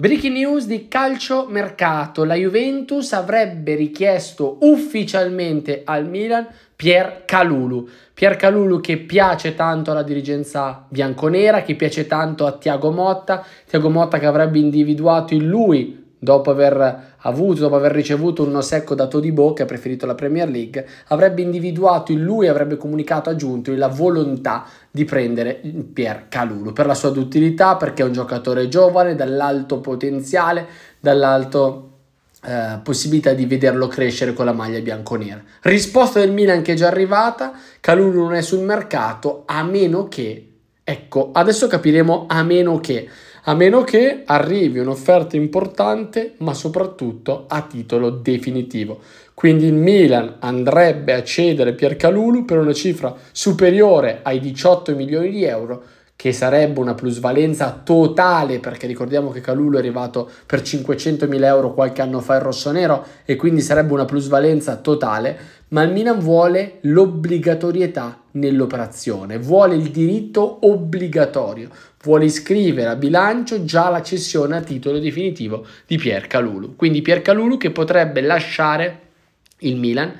Breaking news di calcio mercato. La Juventus avrebbe richiesto ufficialmente al Milan Pier Calulu. Pier Calulu che piace tanto alla dirigenza bianconera, che piace tanto a Tiago Motta. Tiago Motta che avrebbe individuato in lui dopo aver avuto, dopo aver ricevuto un no secco da Todibo, che ha preferito la Premier League, avrebbe individuato in lui, avrebbe comunicato a Giuntoli la volontà di prendere Pier Calulu per la sua duttilità, perché è un giocatore giovane, dall'alto potenziale, dall'alto... Eh, possibilità di vederlo crescere con la maglia bianconera. Risposta del Milan che è già arrivata, Calulu non è sul mercato a meno che, ecco, adesso capiremo a meno che a meno che arrivi un'offerta importante, ma soprattutto a titolo definitivo. Quindi il Milan andrebbe a cedere Piercalulu per una cifra superiore ai 18 milioni di euro che sarebbe una plusvalenza totale, perché ricordiamo che Calulu è arrivato per 500.000 euro qualche anno fa in rossonero e quindi sarebbe una plusvalenza totale, ma il Milan vuole l'obbligatorietà nell'operazione, vuole il diritto obbligatorio, vuole iscrivere a bilancio già la cessione a titolo definitivo di Pier Calulu, quindi Pier Calulu che potrebbe lasciare il Milan.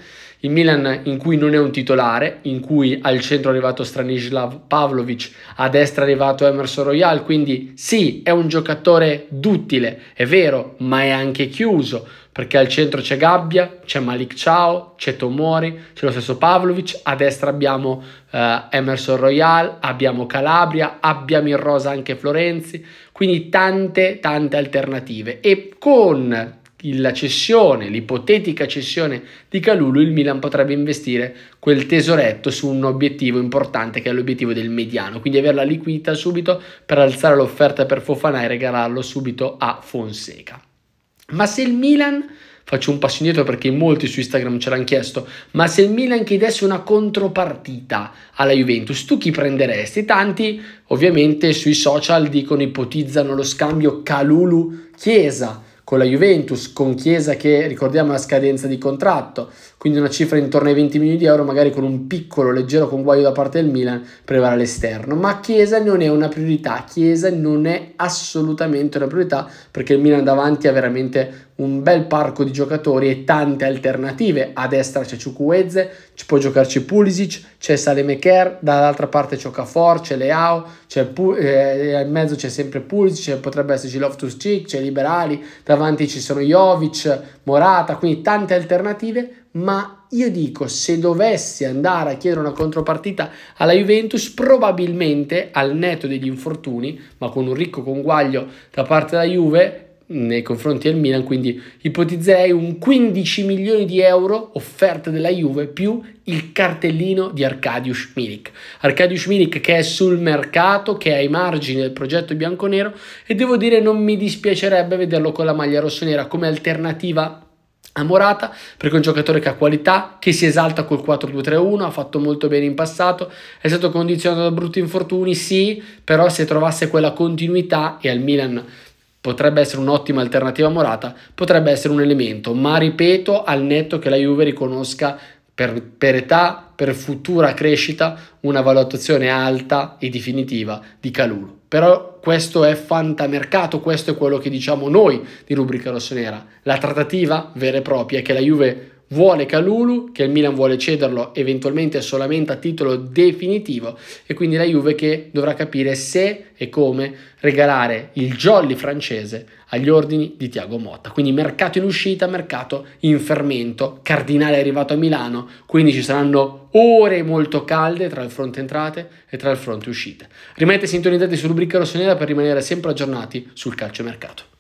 Il Milan in cui non è un titolare, in cui al centro è arrivato Stranislav Pavlovic, a destra è arrivato Emerson Royal, quindi sì, è un giocatore duttile, è vero, ma è anche chiuso, perché al centro c'è Gabbia, c'è Malik Ciao, c'è Tomori, c'è lo stesso Pavlovic, a destra abbiamo eh, Emerson Royal, abbiamo Calabria, abbiamo in rosa anche Florenzi, quindi tante tante alternative e con la cessione, l'ipotetica cessione di Calulu, il Milan potrebbe investire quel tesoretto su un obiettivo importante che è l'obiettivo del mediano, quindi averla liquida subito per alzare l'offerta per Fofana e regalarlo subito a Fonseca. Ma se il Milan faccio un passo indietro perché molti su Instagram ce l'hanno chiesto, ma se il Milan chiedesse una contropartita alla Juventus, tu chi prenderesti? Tanti ovviamente sui social dicono ipotizzano lo scambio Calulu-Chiesa, con la Juventus, con Chiesa che ricordiamo la scadenza di contratto, quindi una cifra intorno ai 20 milioni di euro, magari con un piccolo, leggero conguaglio da parte del Milan, prevale all'esterno. Ma Chiesa non è una priorità, Chiesa non è assolutamente una priorità perché il Milan davanti ha veramente un bel parco di giocatori e tante alternative. A destra c'è Ciucuezze, ci può giocarci Pulisic, c'è Salemeker, dall'altra parte c'è Okafor, c'è Leao, c'è Pul- eh, in mezzo c'è sempre Pulisic, potrebbe esserci Loftus-Cheek, c'è Liberali, davanti avanti ci sono Jovic, Morata, quindi tante alternative, ma io dico se dovessi andare a chiedere una contropartita alla Juventus, probabilmente al netto degli infortuni, ma con un ricco conguaglio da parte della Juve, nei confronti del Milan, quindi ipotizzerei un 15 milioni di euro offerte della Juve più il cartellino di Arkadiusz Milik. Arkadiusz Milik che è sul mercato, che è ai margini del progetto bianconero e devo dire non mi dispiacerebbe vederlo con la maglia rossonera come alternativa a Morata perché è un giocatore che ha qualità, che si esalta col 4-2-3-1, ha fatto molto bene in passato, è stato condizionato da brutti infortuni, sì, però se trovasse quella continuità e al Milan potrebbe essere un'ottima alternativa a Morata, potrebbe essere un elemento, ma ripeto al netto che la Juve riconosca per, per età, per futura crescita, una valutazione alta e definitiva di Calulu. Però questo è fantamercato, questo è quello che diciamo noi di Rubrica Rossonera. La trattativa vera e propria è che la Juve vuole Calulu, che il Milan vuole cederlo eventualmente solamente a titolo definitivo e quindi la Juve che dovrà capire se e come regalare il jolly francese agli ordini di Tiago Motta. Quindi mercato in uscita, mercato in fermento, Cardinale è arrivato a Milano, quindi ci saranno ore molto calde tra il fronte entrate e tra il fronte uscite. Rimanete sintonizzati su Rubrica Rossonera per rimanere sempre aggiornati sul calciomercato.